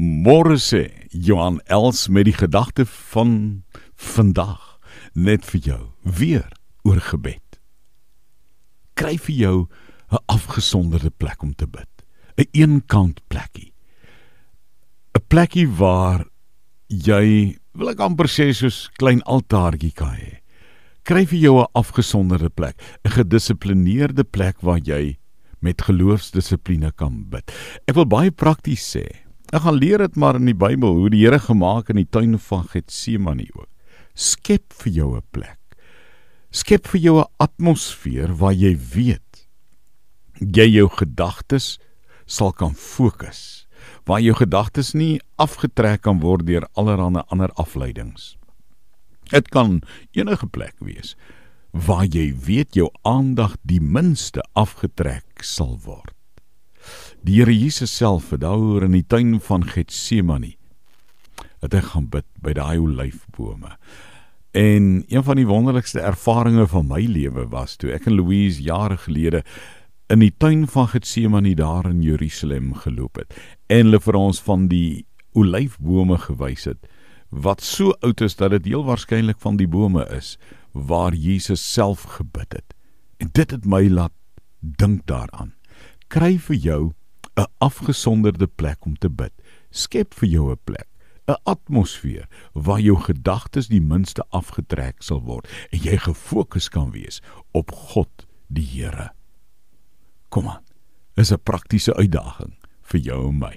Môre se Johan Els met die gedagte van vandag net vir jou weer oor gebed. Kry vir jou 'n afgesonderde plek om te bid, 'n een eenkant plekkie. 'n Plekkie waar jy wil ek amper sê soos klein altaartjie kan hê. Kry vir jou 'n afgesonderde plek, 'n gedissiplineerde plek waar jy met geloofsdissipline kan bid. Ek wil baie prakties sê, Ek gaan leer dit maar in die Bybel hoe die Here gemaak in die tuin van Getsemane ook. Skep vir jou 'n plek. Skep vir jou 'n atmosfeer waar jy weet jy jou gedagtes sal kan fokus, waar jou gedagtes nie afgetrek kan word deur allerlei ander afleidings. Dit kan enige plek wees waar jy weet jou aandag die minste afgetrek sal word die Here Jesus self vir daaroor in die tuin van Getsemane dat hy gaan bid by daai olyfbome. En een van die wonderlikste ervarings van my lewe was toe ek en Louise jare gelede in die tuin van Getsemane daar in Jerusalem geloop het en hulle vir ons van die olyfbome gewys het wat so oud is dat dit heel waarskynlik van die bome is waar Jesus self gebid het. En dit het my laat dink daaraan. Kry vir jou 'n afgesonderde plek om te bid. Skep vir jou 'n plek, 'n atmosfeer waar jou gedagtes die minste afgetrek sal word en jy gefokus kan wees op God, die Here. Kom aan. Is 'n praktiese uitdaging vir jou en my.